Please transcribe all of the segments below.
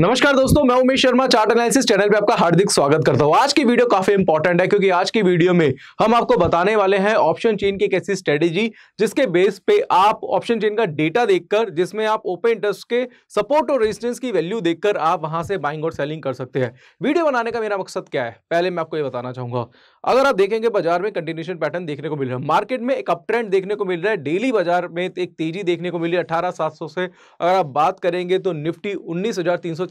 नमस्कार दोस्तों मैं Umesh Sharma chart analysis channel पे आपका हार्दिक स्वागत करता हूँ आज की वीडियो काफी इंपॉर्टेंट है क्योंकि आज की वीडियो में हम आपको बताने वाले हैं ऑप्शन चेन की कैसी स्ट्रेटेजी जिसके बेस पे आप ऑप्शन चेन का डेटा देखकर जिसमें आप ओपन इंटरेस्ट के सपोर्ट और रेजिस्टेंस की वैल्यू देखकर आप वहां से बाइंग और सेलिंग कर सकते हैं वीडियो बनाने का मेरा मकसद क्या है पहले मैं आपको ये बताना चाहूंगा अगर आप देखेंगे बाजार में कंटिन्यूशन पैटर्न देखने को मिल रहा है मार्केट में एक अप ट्रेंड देखने को मिल रहा है डेली बाजार में एक तेजी देखने को मिल रही है अठारह सात से अगर आप बात करेंगे तो निफ्टी उन्नीस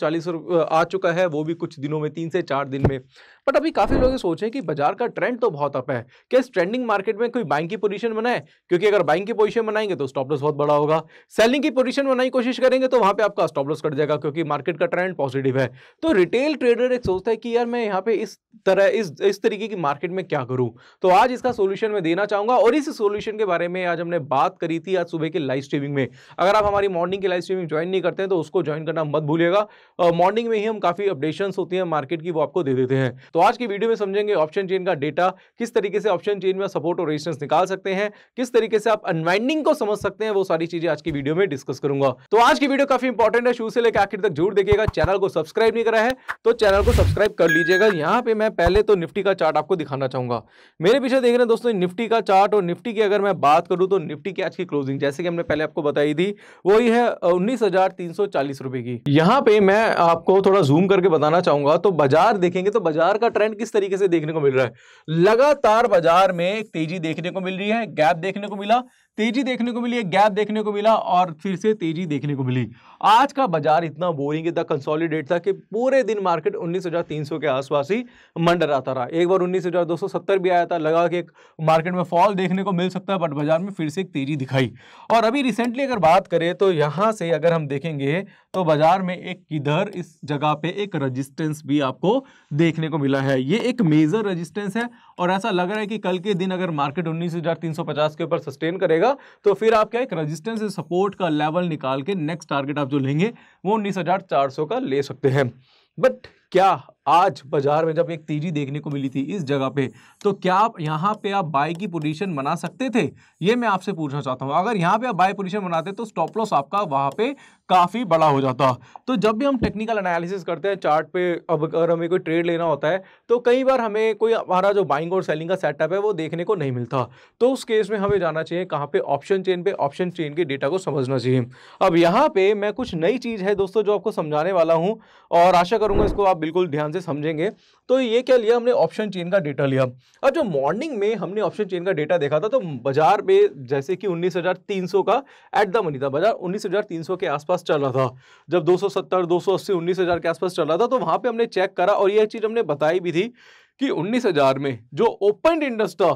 सौ आ चुका है वो भी कुछ दिनों में तीन से चार दिन में बट अभी काफ़ी लोग ये सोच रहे हैं कि बाजार का ट्रेंड तो बहुत अप है क्या इस ट्रेंडिंग मार्केट में कोई बाइंग की पोजीशन बनाए क्योंकि अगर बाइंग की पोजीशन बनाएंगे तो स्टॉप लॉस बहुत बड़ा होगा सेलिंग की पोजीशन बनाने की कोशिश करेंगे तो वहां पे आपका स्टॉप लॉस कट जाएगा क्योंकि मार्केट का ट्रेंड पॉजिटिव है तो रिटेल ट्रेडर एक सोचता है कि यार मैं यहाँ पे इस तरह इस इस तरीके की मार्केट में क्या करूं तो आज इसका सोल्यूशन मैं देना चाहूंगा और इस सोल्यूशन के बारे में आज हमने बात करी थी आज सुबह की लाइव स्ट्रीमिंग में अगर आप हमारी मॉर्निंग की लाइव स्ट्रीमिंग ज्वाइन नहीं करते हैं तो उसको ज्वाइन करना मत भूलिएगा मॉर्निंग में ही हम काफ़ी अपडेशन होती हैं मार्केट की वो आपको दे देते हैं तो आज की वीडियो में समझेंगे ऑप्शन चेन का डेटा किस तरीके से ऑप्शन चेन में सपोर्ट और रेजिस्टेंस निकाल सकते हैं किस तरीके से आप अनवाइंडिंग को समझ सकते हैं वो सारी चीजें आज की वीडियो में डिस्कस करूंगा तो आज की वीडियो काफी इंपॉर्टेंट है शुरू से लेकर आखिर तक जरूर देखिएगा चैनल को सब्सक्राइब नहीं करा है तो चैनल को सब्सक्राइब कर लीजिएगा यहाँ पे मैं पहले तो निफ्टी का चार्ट आपको दिखाना चाहूंगा मेरे पीछे देख रहे हैं दोस्तों निफ्टी का चार्ट और निफ्टी की अगर मैं बात करूँ तो निफ्टी की आज की क्लोजिंग जैसे कि हमने पहले आपको बताई थी वही है उन्नीस रुपए की यहाँ पे मैं आपको थोड़ा जूम करके बताना चाहूंगा तो बाजार देखेंगे तो बाजार का ट्रेंड किस तरीके से देखने को मिल रहा है लगातार बाजार में तेजी देखने को मिल रही है गैप देखने को मिला तेजी देखने को मिली एक गैप देखने को मिला और फिर से तेजी देखने को मिली आज का बाजार इतना बोरिंग इतना कंसोलिडेट था कि पूरे दिन मार्केट 19,300 के आसपास ही मंडराता रहा एक बार 19,270 भी आया था लगा कि मार्केट में फॉल देखने को मिल सकता है बट बाजार में फिर से एक तेजी दिखाई और अभी रिसेंटली अगर बात करें तो यहाँ से अगर हम देखेंगे तो बाजार में एक किधर इस जगह पे एक रजिस्टेंस भी आपको देखने को मिला है ये एक मेजर रजिस्टेंस है और ऐसा लग रहा है कि कल के दिन अगर मार्केट उन्नीस के ऊपर सस्टेन करेगा जाएगा तो फिर आप क्या एक रजिस्टेंस सपोर्ट का लेवल निकाल के नेक्स्ट टारगेट आप जो लेंगे वो उन्नीस का ले सकते हैं बट क्या आज बाजार में जब एक तेजी देखने को मिली थी इस जगह पे तो क्या आप यहाँ पे आप बाय की पोजीशन बना सकते थे ये मैं आपसे पूछना चाहता हूँ अगर यहाँ पे आप बाय पोजीशन बनाते तो स्टॉप लॉस आपका वहाँ पे काफ़ी बड़ा हो जाता तो जब भी हम टेक्निकल एनालिसिस करते हैं चार्ट पे अब अगर हमें कोई ट्रेड लेना होता है तो कई बार हमें कोई हमारा जो बाइंग और सेलिंग का सेटअप है वो देखने को नहीं मिलता तो उस केस में हमें जाना चाहिए कहाँ पर ऑप्शन चेन पर ऑप्शन चेन के डेटा को समझना चाहिए अब यहाँ पर मैं कुछ नई चीज़ है दोस्तों जो आपको समझाने वाला हूँ और आशा करूँगा इसको आप बिल्कुल ध्यान ध्यान से समझेंगे तो ये क्या लिया हमने ऑप्शन चेन का डेटा लिया अब जो मॉर्निंग में हमने ऑप्शन चेन का डेटा देखा था तो बाजार में जैसे कि 19,300 का एट द मनी था बाजार 19,300 के आसपास चल रहा था जब 270, 280, 19,000 के आसपास चल रहा था तो वहाँ पे हमने चेक करा और यह चीज़ हमने बताई भी थी कि उन्नीस में जो ओपन इंडस्ट था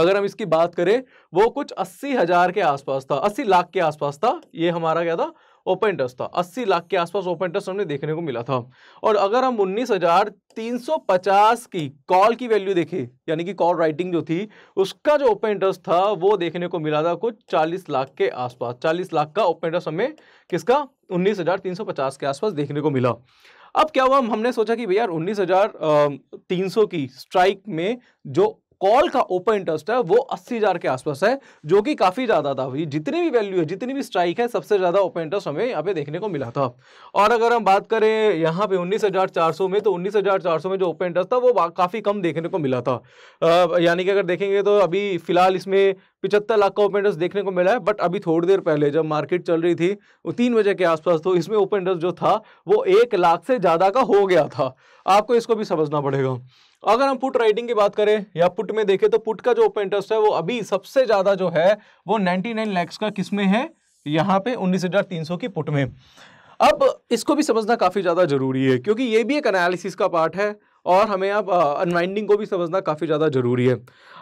अगर हम इसकी बात करें वो कुछ अस्सी हजार के आसपास था अस्सी लाख के आसपास था ये हमारा क्या था ओपन इंटरेस्ट था 80 लाख के आसपास ओपन इंटरेस्ट हमने देखने को मिला था और अगर हम 19,350 की कॉल की वैल्यू देखें यानी कि कॉल राइटिंग जो थी उसका जो ओपन इंटरेस्ट था वो देखने को मिला था कुछ 40 लाख के आसपास 40 लाख का ओपन इंटरेस्ट हमें किसका 19,350 के आसपास देखने को मिला अब क्या हुआ हमने सोचा कि भैया उन्नीस हजार की स्ट्राइक में जो कॉल का ओपन इंटरेस्ट है वो अस्सी हज़ार के आसपास है जो कि काफ़ी ज़्यादा था जितनी भी वैल्यू है जितनी भी स्ट्राइक है सबसे ज़्यादा ओपन इंटरेस्ट हमें यहाँ पे देखने को मिला था और अगर हम बात करें यहाँ पे 19,400 में तो 19,400 में जो ओपन इंटरेस्ट था वो काफ़ी कम देखने को मिला था यानी कि अगर देखेंगे तो अभी फिलहाल इसमें पिछहत्तर लाख का ओपन इंटरेस्ट देखने को मिला है बट अभी थोड़ी देर पहले जब मार्केट चल रही थी तीन बजे के आसपास तो इसमें ओपन इंटरेस्ट जो था वो एक लाख से ज़्यादा का हो गया था आपको इसको भी समझना पड़ेगा अगर हम पुट राइटिंग की बात करें या पुट में देखें तो पुट का जो ओपन इंटरेस्ट है वो अभी सबसे ज़्यादा जो है वो नाइनटी नाइन लैक्स का किसमें है यहाँ पे उन्नीस हज़ार तीन सौ की पुट में अब इसको भी समझना काफ़ी ज़्यादा ज़रूरी है क्योंकि ये भी एक एनालिसिस का पार्ट है और हमें अब अनवाइंडिंग को भी समझना काफ़ी ज़्यादा जरूरी है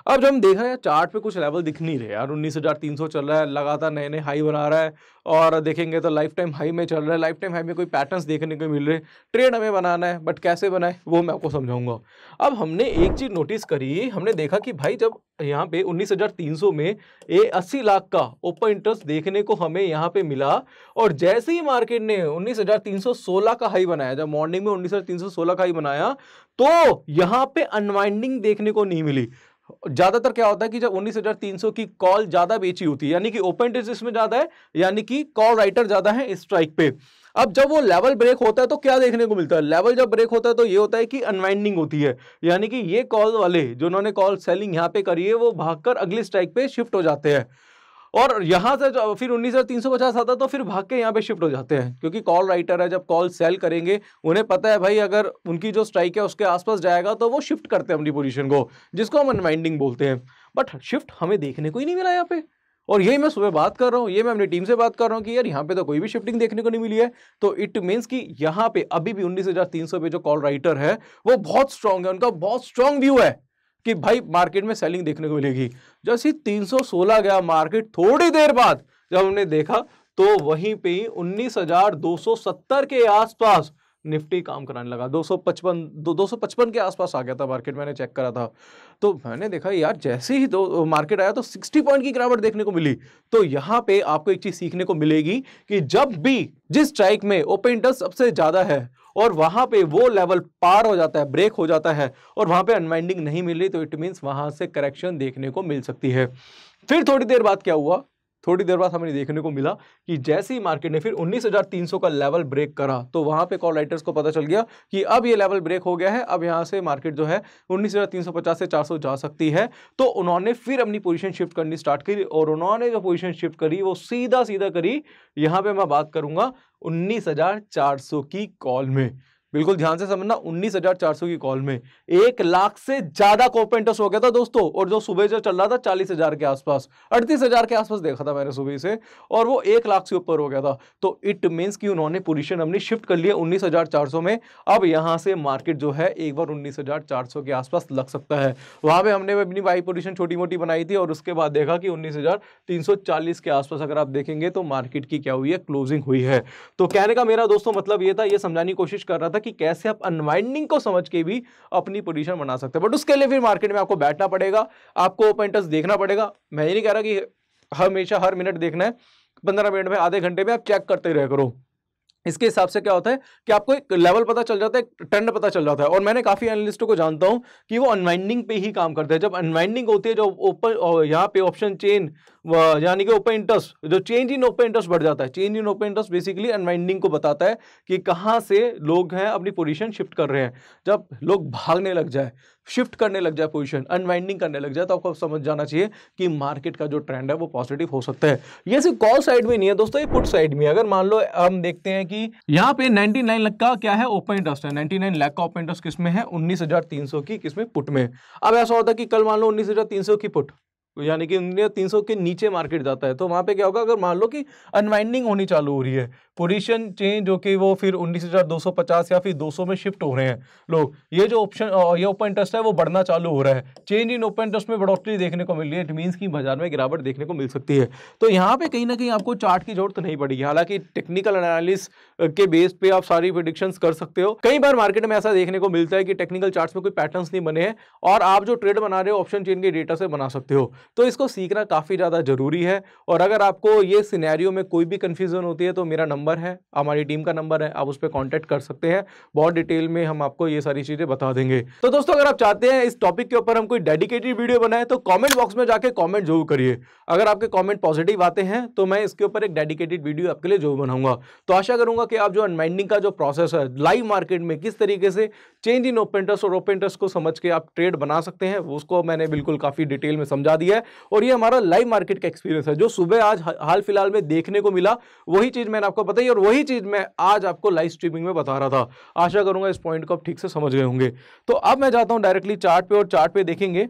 अब जब हम देख रहे हैं चार्ट पे कुछ लेवल दिख नहीं रहे यार उन्नीस हज़ार तीन सौ चल रहा है लगातार नए नए हाई बना रहा है और देखेंगे तो लाइफ टाइम हाई में चल रहा है लाइफ टाइम हाई में कोई पैटर्न्स देखने को मिल रहे हैं ट्रेड हमें बनाना है बट कैसे बनाए वो मैं आपको समझाऊंगा अब हमने एक चीज़ नोटिस करी हमने देखा कि भाई जब यहाँ पे सौ में ये अस्सी लाख का ओपन इंटरेस्ट देखने को हमें यहाँ पे मिला और जैसे ही मार्केट ने सोलह का हाई बनाया जब मॉर्निंग में सोलह का हाई बनाया तो यहां पे अनवाइंडिंग देखने को नहीं मिली ज्यादातर क्या होता है कि जब 19,300 की कॉल ज्यादा बेची होती है यानी कि ओपन इंटरेस्ट इसमें ज्यादा है यानी कि कॉल राइटर ज्यादा है स्ट्राइक पे अब जब वो लेवल ब्रेक होता है तो क्या देखने को मिलता है लेवल जब ब्रेक होता है तो ये होता है कि अनवाइंडिंग होती है यानी कि ये कॉल वाले जो उन्होंने कॉल सेलिंग यहाँ पे करी है वो भागकर अगले स्ट्राइक पे शिफ्ट हो जाते हैं और यहाँ से फिर उन्नीस हज़ार तीन सौ पचास आता तो फिर भाग के यहाँ पे शिफ्ट हो जाते हैं क्योंकि कॉल राइटर है जब कॉल सेल करेंगे उन्हें पता है भाई अगर उनकी जो स्ट्राइक है उसके आसपास जाएगा तो वो शिफ्ट करते हैं अपनी पोजीशन को जिसको हम अनवाइंडिंग बोलते हैं बट शिफ्ट हमें देखने को ही नहीं मिला यहाँ पे और यही मैं सुबह बात कर रहा हूँ ये मैं अपनी टीम से बात कर रहा हूँ कि यार यहाँ पे तो कोई भी शिफ्टिंग देखने को नहीं मिली है तो इट मीन्स कि यहाँ पे अभी भी उन्नीस हज़ार तीन सौ पे जो कॉल राइटर है वो बहुत स्ट्रांग है उनका बहुत स्ट्रांग व्यू है कि भाई मार्केट में सेलिंग देखने को मिलेगी जैसे ही 316 गया मार्केट थोड़ी देर बाद जब हमने देखा तो वहीं पे ही 19,270 के आसपास निफ्टी काम कराने लगा 255 दो, 255 के आसपास आ गया था मार्केट मैंने चेक करा था तो हाँ मैंने देखा यार जैसे ही दो तो, मार्केट आया तो 60 पॉइंट की गिरावट देखने को मिली तो यहाँ पे आपको एक चीज़ सीखने को मिलेगी कि जब भी जिस स्ट्राइक में ओपन इंटरेस्ट सबसे ज़्यादा है और वहां पे वो लेवल पार हो जाता है ब्रेक हो जाता है और वहां पे अनवाइंडिंग नहीं मिल रही तो इट मीन्स वहां से करेक्शन देखने को मिल सकती है फिर थोड़ी देर बाद क्या हुआ थोड़ी देर बाद हमें देखने को मिला कि जैसे ही मार्केट ने फिर 19,300 का लेवल ब्रेक करा तो वहां पे कॉल राइटर्स को पता चल गया कि अब ये लेवल ब्रेक हो गया है अब यहाँ से मार्केट जो है 19,350 से 400 जा सकती है तो उन्होंने फिर अपनी पोजीशन शिफ्ट करनी स्टार्ट करी और उन्होंने जो पोजीशन शिफ्ट करी वो सीधा सीधा करी यहाँ पर मैं बात करूँगा उन्नीस की कॉल में बिल्कुल ध्यान से समझना 19,400 की कॉल में एक लाख से ज्यादा कॉपी इंटरेस्ट हो गया था दोस्तों और जो सुबह जो चल रहा था 40,000 के आसपास 38,000 के आसपास देखा था मैंने सुबह से और वो एक लाख से ऊपर हो गया था तो इट मीन्स कि उन्होंने पोजिशन अपनी शिफ्ट कर लिया 19,400 में अब यहाँ से मार्केट जो है एक बार सौ के आसपास लग सकता है वहाँ पर हमने अपनी बाई पोजिशन छोटी मोटी बनाई थी और उसके बाद देखा कि उन्नीस के आसपास अगर आप देखेंगे तो मार्केट की क्या हुई है क्लोजिंग हुई है तो कहने का मेरा दोस्तों मतलब ये था ये समझाने की कोशिश कर रहा था कि कैसे आप अनवाइंडिंग को समझ के भी अपनी पोजीशन बना सकते हैं बट उसके लिए फिर मार्केट में आपको बैठना पड़ेगा आपको ओपन इंटरेस्ट देखना पड़ेगा मैं ये नहीं कह रहा कि हमेशा हर मिनट देखना है पंद्रह मिनट में आधे घंटे में आप चेक करते रह करो इसके हिसाब से क्या होता है कि आपको एक लेवल पता चल जाता है एक ट्रेंड पता चल जाता है और मैंने काफ़ी एनालिस्टों को जानता हूँ कि वो अनवाइंडिंग पे ही काम करते हैं जब अनवाइंडिंग होती है जो ओपन यहाँ पे ऑप्शन चेन यानी कि ओपन इंटरेस्ट जो चेंज इन ओपन इंटरेस्ट बढ़ जाता है change in open interest basically unwinding को बताता है कि कहाँ से लोग हैं अपनी पोजिशन शिफ्ट कर रहे हैं जब लोग भागने लग जाए शिफ्ट करने लग जाए पोजिशन अनवाइंडिंग करने लग जाए तो आपको समझ जाना चाहिए कि मार्केट का जो ट्रेंड है वो पॉजिटिव हो सकता है ये सिर्फ कॉल साइड में नहीं है दोस्तों ये पुट साइड में अगर मान लो हम देखते हैं कि यहाँ पे नाइनटी नाइन लाख का क्या है ओपन इंटरेस्ट है नाइनटी नाइन लाख का ओपन इंटरेस्ट किसमें है उन्नीस हजार तीन सौ की किसमें पुट में अब ऐसा होता है कि कल मान लो उन्नीस हजार तीन सौ की पुट यानी कि तीन सौ के नीचे मार्केट जाता है तो वहां पे क्या होगा अगर मान लो कि अनवाइंडिंग होनी चालू हो रही है पोजीशन चेंज होके वो फिर पचास या फिर 200 में शिफ्ट हो रहे हैं लोग ये जो ऑप्शन ये ओपन इंटरेस्ट है वो बढ़ना चालू हो रहा है चेंज इन ओपन इंटरेस्ट में बढ़ोतरी देखने को मिल रही है इट मीन्स की बाजार में गिरावट देखने को मिल सकती है तो यहाँ पे कहीं ना कहीं आपको चार्ट की जरूरत नहीं पड़ेगी हालांकि टेक्निकल एनालिस के बेस पे आप सारी प्रिडिक्शन कर सकते हो कई बार मार्केट में ऐसा देखने को मिलता है कि टेक्निकल चार्ट में कोई पैटर्न नहीं बने हैं और आप जो ट्रेड बना रहे हो ऑप्शन चेन के डेटा से बना सकते हो तो इसको सीखना काफ़ी ज़्यादा जरूरी है और अगर आपको ये सिनेरियो में कोई भी कंफ्यूजन होती है तो मेरा नंबर नंबर है हमारी टीम का नंबर है आप उस पर कॉन्टैक्ट कर सकते हैं बहुत डिटेल में हम आपको ये सारी चीज़ें बता देंगे तो दोस्तों अगर आप चाहते हैं इस टॉपिक के ऊपर हम कोई डेडिकेटेड वीडियो बनाए तो कॉमेंट बॉक्स में जाकर कॉमेंट जरूर करिए अगर आपके कॉमेंट पॉजिटिव आते हैं तो मैं इसके ऊपर एक डेडिकेटेड वीडियो आपके लिए जरूर बनाऊंगा तो आशा करूंगा कि आप जो अनमाइंडिंग का जो प्रोसेस है लाइव मार्केट में किस तरीके से चेंज इन ओपन इंटरेस्ट और ओपन इंटरेस्ट को समझ के आप ट्रेड बना सकते हैं उसको मैंने बिल्कुल काफ़ी डिटेल में समझा दिया है और ये हमारा लाइव मार्केट का एक्सपीरियंस है जो सुबह आज हाल फिलहाल में देखने को मिला वही चीज़ मैंने आपको पता ही और वही चीज़ मैं आज आपको लाइव स्ट्रीमिंग में बता रहा था आशा करूंगा इस पॉइंट को आप ठीक से समझ गए होंगे तो अब मैं जाता हूं डायरेक्टली चार्ट पे और चार्ट पे देखेंगे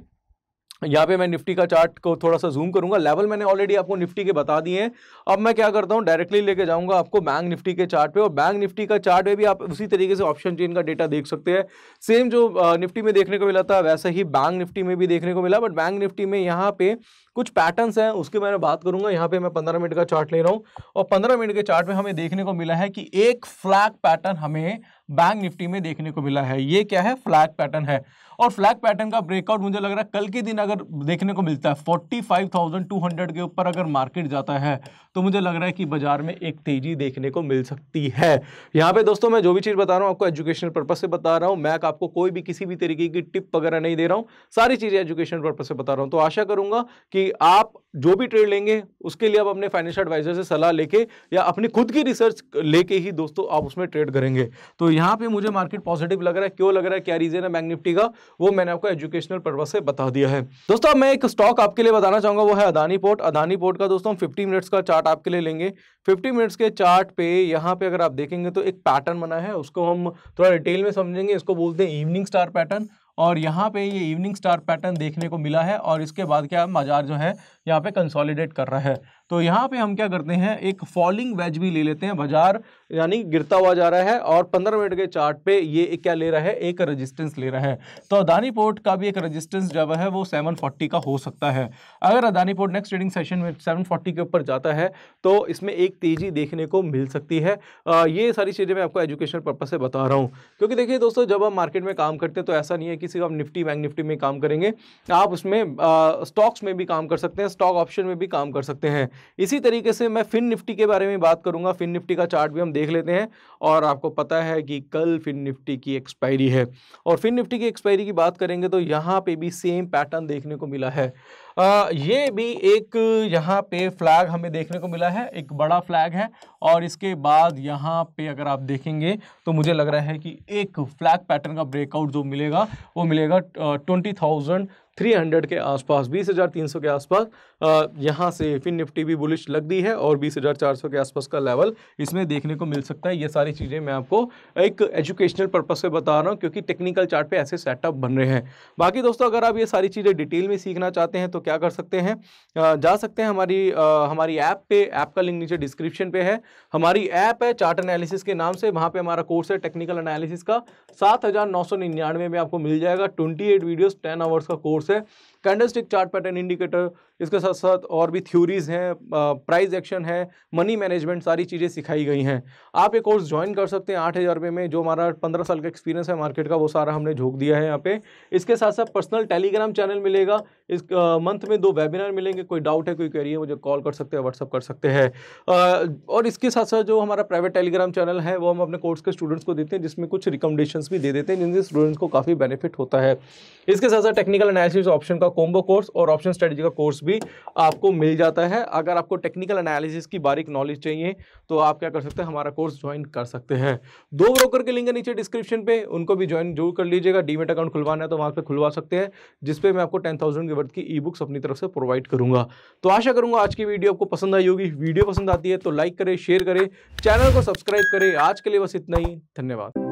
यहाँ पे मैं निफ्टी का चार्ट को थोड़ा सा जूम करूंगा लेवल मैंने ऑलरेडी आपको निफ्टी के बता दिए हैं अब मैं क्या करता हूँ डायरेक्टली लेके जाऊंगा आपको बैंक निफ्टी के चार्ट पे और बैंक निफ्टी का चार्ट पे भी आप उसी तरीके से ऑप्शन चेन का डेटा देख सकते हैं सेम जो निफ्टी में देखने को मिला था वैसे ही बैंक निफ्टी में भी देखने को मिला बट बैंक निफ्टी में यहाँ पे कुछ पैटर्न्स हैं उसकी मैं बात करूंगा यहाँ पे मैं पंद्रह मिनट का चार्ट ले रहा हूँ और पंद्रह मिनट के चार्ट में हमें देखने को मिला है कि एक फ्लैग पैटर्न हमें बैंक निफ्टी में देखने को मिला है ये क्या है फ्लैग पैटर्न है और फ्लैग पैटर्न का ब्रेकआउट मुझे लग रहा है कल के दिन अगर देखने को मिलता है forty five thousand two hundred के ऊपर अगर मार्केट जाता है तो मुझे लग रहा है कि बाजार में एक तेजी देखने को मिल सकती है यहाँ पे दोस्तों मैं जो भी चीज़ बता रहा हूँ आपको एजुकेशनल पर्पज से बता रहा हूँ मैं आपको कोई भी किसी भी तरीके की टिप वगैरह नहीं दे रहा हूँ सारी चीज़ें एजुकेशनल पर्पज से बता रहा हूँ तो आशा करूंगा कि आप जो भी ट्रेड लेंगे उसके लिए आप अपने फाइनेंशियल एडवाइजर से सलाह लेके या अपनी खुद की रिसर्च लेके ही दोस्तों आप उसमें ट्रेड करेंगे तो यहाँ पे मुझे मार्केट पॉजिटिव लग रहा है क्यों लग रहा है क्या रीजन है बैंक निफ्टी का वो मैंने आपको एजुकेशनल पर्पज से बता दिया है दोस्तों मैं एक स्टॉक आपके लिए बताना चाहूंगा वो है अदानी पोर्ट अदानी पोर्ट का दोस्तों फिफ्टी मिनट्स का चार्ट आपके लिए लेंगे फिफ्टी मिनट्स के चार्ट पे यहाँ पे अगर आप देखेंगे तो एक पैटर्न बना है उसको हम थोड़ा डिटेल में समझेंगे इसको बोलते हैं इवनिंग स्टार पैटर्न और यहाँ पे ये इवनिंग स्टार पैटर्न देखने को मिला है और इसके बाद क्या बाजार जो है यहाँ पे कंसोलिडेट कर रहा है तो यहाँ पे हम क्या करते हैं एक फॉलिंग वेज भी ले लेते हैं बाजार यानी गिरता हुआ जा रहा है और पंद्रह मिनट के चार्ट पे ये क्या ले रहा है एक रजिस्टेंस ले रहा है तो अदानी पोर्ट का भी एक रजिस्टेंस जब है वो 740 का हो सकता है अगर Adani port next trading session में फोर्टी के ऊपर जाता है तो इसमें एक तेज़ी देखने को मिल सकती है आ, ये सारी चीज़ें मैं आपको एजुकेशन पर्पज़ से बता रहा हूँ क्योंकि देखिए दोस्तों जब हम मार्केट में काम करते हैं तो ऐसा नहीं है कि सिर्फ आप निफ्टी बैंक निफ्टी में काम करेंगे आप उसमें स्टॉक्स में भी काम कर सकते हैं स्टॉक ऑप्शन में भी काम कर सकते हैं इसी तरीके से मैं फिन निफ्टी के बारे में बात करूंगा फिन निफ्टी का चार्ट भी हम देख लेते हैं और आपको पता है कि कल फिन निफ्टी की एक्सपायरी है और फिन निफ्टी की एक्सपायरी की बात करेंगे तो यहाँ पर भी सेम पैटर्न देखने को मिला है आ, ये भी एक यहाँ पे फ्लैग हमें देखने को मिला है एक बड़ा फ्लैग है और इसके बाद यहाँ पे अगर आप देखेंगे तो मुझे लग रहा है कि एक फ्लैग पैटर्न का ब्रेकआउट जो मिलेगा वो मिलेगा ट्वेंटी थाउजेंड थ्री हंड्रेड के आसपास बीस हज़ार तीन सौ के आसपास यहाँ से फिन निफ्टी भी बुलिश लग दी है और बीस हज़ार चार सौ के आसपास का लेवल इसमें देखने को मिल सकता है ये सारी चीज़ें मैं आपको एक एजुकेशनल पर्पज़ से बता रहा हूँ क्योंकि टेक्निकल चार्ट पे ऐसे सेटअप बन रहे हैं बाकी दोस्तों अगर आप ये सारी चीज़ें डिटेल में सीखना चाहते हैं तो क्या कर सकते हैं जा सकते हैं हमारी हमारी ऐप पे ऐप का लिंक नीचे डिस्क्रिप्शन पे है हमारी ऐप है चार्ट एनालिसिस के नाम से वहाँ पे हमारा कोर्स है टेक्निकल एनालिसिस का सात में आपको मिल जाएगा ट्वेंटी वीडियोज़ टेन आवर्स का कोर्स है कैंडल चार्ट पैटर्न इंडिकेटर इसके साथ साथ और भी थ्योरीज़ हैं प्राइस एक्शन है मनी मैनेजमेंट सारी चीज़ें सिखाई गई हैं आप ये कोर्स ज्वाइन कर सकते हैं आठ हज़ार रुपये में जो हमारा पंद्रह साल का एक्सपीरियंस है मार्केट का वो सारा हमने झोंक दिया है यहाँ पे इसके साथ साथ पर्सनल टेलीग्राम चैनल मिलेगा इस मंथ में दो वेबिनार मिलेंगे कोई डाउट है कोई क्वेरी है मुझे कॉल कर सकते हैं व्हाट्सअप कर सकते हैं और इसके साथ साथ जो हमारा प्राइवेट टेलीग्राम चैनल है वो हम अपने कोर्स के स्टूडेंट्स को देते हैं जिसमें कुछ रिकमेंडेशन भी दे देते हैं जिनसे स्टूडेंट्स को काफ़ी बेनिफिट होता है इसके साथ साथ टेक्निकल एनालिसिस ऑप्शन का कोम्बो कोर्स और ऑप्शन स्ट्रेटेजी का कोर्स भी भी आपको मिल जाता है अगर आपको टेक्निकल एनालिसिस की बारीक नॉलेज चाहिए तो आप क्या कर सकते हैं हमारा कोर्स ज्वाइन कर सकते हैं दो ब्रोकर के लिंक है नीचे डिस्क्रिप्शन पे उनको भी ज्वाइन जरूर कर लीजिएगा डीमेट अकाउंट खुलवाना है तो वहाँ पर खुलवा सकते हैं जिसपे मैं आपको टेन थाउजेंड के वर्थ की ई बुक्स अपनी तरफ से प्रोवाइड करूँगा तो आशा करूँगा आज की वीडियो आपको पसंद आई होगी वीडियो पसंद आती है तो लाइक करें शेयर करें चैनल को सब्सक्राइब करें आज के लिए बस इतना ही धन्यवाद